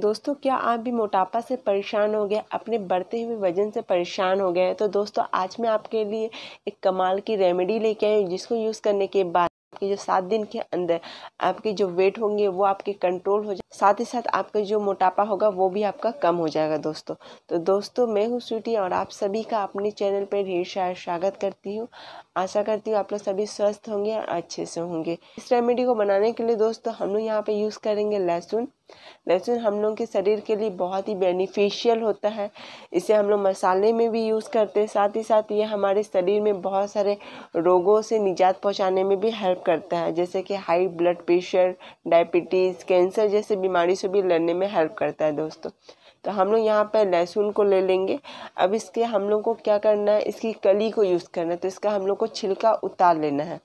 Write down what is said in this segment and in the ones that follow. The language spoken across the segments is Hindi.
दोस्तों क्या आप भी मोटापा से परेशान हो गए अपने बढ़ते हुए वजन से परेशान हो गए तो दोस्तों आज मैं आपके लिए एक कमाल की रेमेडी लेके आई हूँ जिसको यूज़ करने के बाद आपके जो सात दिन के अंदर आपके जो वेट होंगे वो आपके कंट्रोल हो साथ ही साथ आपका जो मोटापा होगा वो भी आपका कम हो जाएगा दोस्तों तो दोस्तों मैं हूँ स्वीटी और आप सभी का अपने चैनल पर ढेर सारा स्वागत करती हूँ आशा करती हूँ आप लोग सभी स्वस्थ होंगे और अच्छे से होंगे इस रेमेडी को बनाने के लिए दोस्तों हम लोग यहाँ पे यूज़ करेंगे लहसुन लहसुन हम लोग के शरीर के लिए बहुत ही बेनिफिशियल होता है इसे हम लोग मसाले में भी यूज़ करते हैं साथ ही साथ ये हमारे शरीर में बहुत सारे रोगों से निजात पहुँचाने में भी हेल्प करता है जैसे कि high blood pressure diabetes cancer जैसे बीमारी से भी लड़ने में हेल्प करता है दोस्तों तो हम लोग यहाँ पर लहसुन को ले लेंगे अब इसके हम लोग को क्या करना है इसकी कली को यूज़ करना है तो इसका हम लोग को छिलका उतार लेना है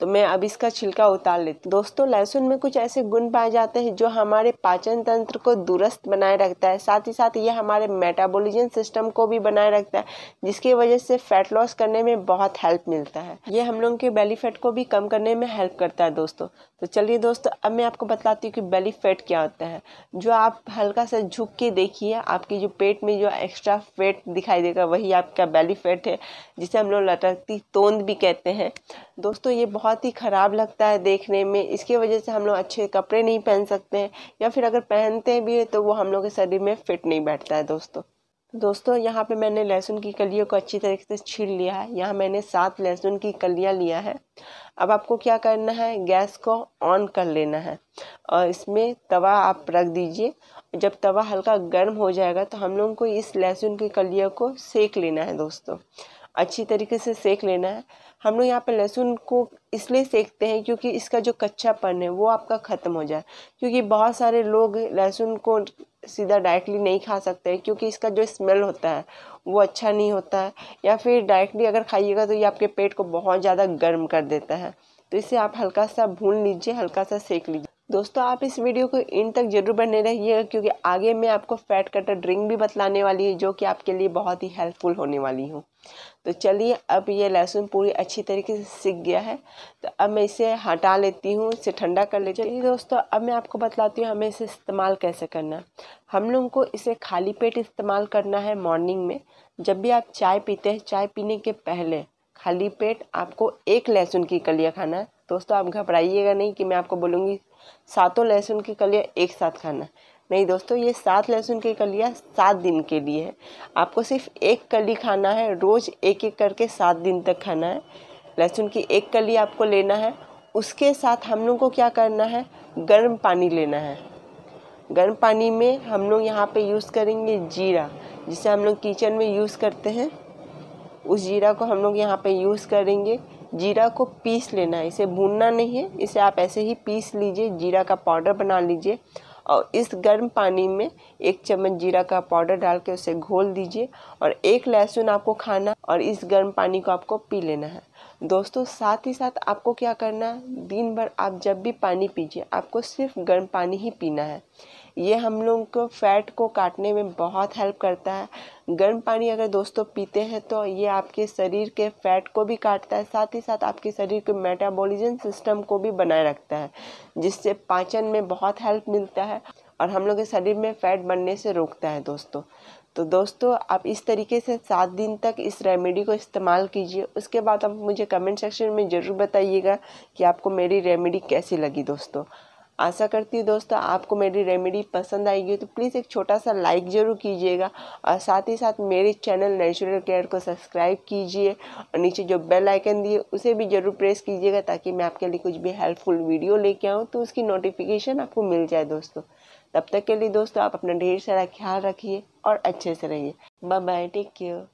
तो मैं अब इसका छिलका उतार लेती दोस्तों लहसुन में कुछ ऐसे गुण पाए जाते हैं जो हमारे पाचन तंत्र को दुरुस्त बनाए रखता है साथ ही साथ ये हमारे मेटाबॉलिज्म सिस्टम को भी बनाए रखता है जिसकी वजह से फैट लॉस करने में बहुत हेल्प मिलता है ये हम लोगों के बेली फैट को भी कम करने में हेल्प करता है दोस्तों तो चलिए दोस्तों अब मैं आपको बताती हूँ कि बेली फैट क्या होता है जो आप हल्का सा झुक के देखिए आपकी जो पेट में जो एक्स्ट्रा फैट दिखाई देगा वही आपका बेली फैट है जिसे हम लोग लटकती तोंद भी कहते हैं दोस्तों ये बहुत बहुत ही ख़राब लगता है देखने में इसकी वजह से हम लोग अच्छे कपड़े नहीं पहन सकते हैं या फिर अगर पहनते भी हैं तो वो हम लोग के शरीर में फिट नहीं बैठता है दोस्तों तो दोस्तों यहाँ पे मैंने लहसुन की कलियों को अच्छी तरीके से छील लिया है यहाँ मैंने सात लहसुन की कलियाँ लिया है अब आपको क्या करना है गैस को ऑन कर लेना है और इसमें तवा आप रख दीजिए जब तवा हल्का गर्म हो जाएगा तो हम लोगों को इस लहसुन की कलियों को सेक लेना है दोस्तों अच्छी तरीके से सेक लेना है हम लोग यहाँ पर लहसुन को इसलिए सेकते हैं क्योंकि इसका जो कच्चापन है वो आपका ख़त्म हो जाए क्योंकि बहुत सारे लोग लहसुन को सीधा डायरेक्टली नहीं खा सकते हैं क्योंकि इसका जो स्मेल होता है वो अच्छा नहीं होता है या फिर डायरेक्टली अगर खाइएगा तो ये आपके पेट को बहुत ज़्यादा गर्म कर देता है तो इसे आप हल्का सा भून लीजिए हल्का सा सेक लीजिए दोस्तों आप इस वीडियो को इन तक जरूर बने रहिएगा क्योंकि आगे मैं आपको फैट कटर ड्रिंक भी बतलाने वाली है जो कि आपके लिए बहुत ही हेल्पफुल होने वाली हूँ तो चलिए अब ये लहसुन पूरी अच्छी तरीके से सीख गया है तो अब मैं इसे हटा लेती हूँ इसे ठंडा कर लेती हूँ दोस्तों अब मैं आपको बतलाती हूँ हमें इसे इस्तेमाल कैसे करना है हम लोगों को इसे खाली पेट इस्तेमाल करना है मॉर्निंग में जब भी आप चाय पीते हैं चाय पीने के पहले खाली पेट आपको एक लहसुन की कलिया खाना है दोस्तों आप घबराइएगा नहीं कि मैं आपको बोलूँगी सातों लहसुन की कलियाँ एक साथ खाना नहीं दोस्तों ये सात लहसुन की कलियाँ सात दिन के लिए है आपको सिर्फ एक कली खाना है रोज़ एक एक करके सात दिन तक खाना है लहसुन की एक कली आपको लेना है उसके साथ हम लोग को क्या करना है गर्म पानी लेना है गर्म पानी में हम लोग यहाँ पे यूज़ करेंगे जीरा जिसे हम लोग किचन में यूज़ करते हैं उस जीरा को हम लोग यहाँ पे यूज़ करेंगे जीरा को पीस लेना है इसे भूनना नहीं है इसे आप ऐसे ही पीस लीजिए जीरा का पाउडर बना लीजिए और इस गर्म पानी में एक चम्मच जीरा का पाउडर डाल के उसे घोल दीजिए और एक लहसुन आपको खाना और इस गर्म पानी को आपको पी लेना है दोस्तों साथ ही साथ आपको क्या करना है दिन भर आप जब भी पानी पीजिए आपको सिर्फ गर्म पानी ही पीना है ये हम लोग को फैट को काटने में बहुत हेल्प करता है गर्म पानी अगर दोस्तों पीते हैं तो ये आपके शरीर के फैट को भी काटता है साथ ही साथ आपके शरीर के मेटाबॉलिज्म सिस्टम को भी बनाए रखता है जिससे पाचन में बहुत हेल्प मिलता है और हम लोग के शरीर में फैट बनने से रोकता है दोस्तों तो दोस्तों आप इस तरीके से सात दिन तक इस रेमेडी को इस्तेमाल कीजिए उसके बाद आप मुझे कमेंट सेक्शन में ज़रूर बताइएगा कि आपको मेरी रेमेडी कैसी लगी दोस्तों आशा करती हूँ दोस्तों आपको मेरी रेमेडी पसंद आएगी तो प्लीज़ एक छोटा सा लाइक ज़रूर कीजिएगा और साथ ही साथ मेरे चैनल नेचुरल केयर को सब्सक्राइब कीजिए और नीचे जो बेल आइकन दिए उसे भी ज़रूर प्रेस कीजिएगा ताकि मैं आपके लिए कुछ भी हेल्पफुल वीडियो लेके आऊँ तो उसकी नोटिफिकेशन आपको मिल जाए दोस्तों तब तक के लिए दोस्तों आप अपना ढेर सारा ख्याल रखिए और अच्छे से रहिए बाय बाय टेक केयर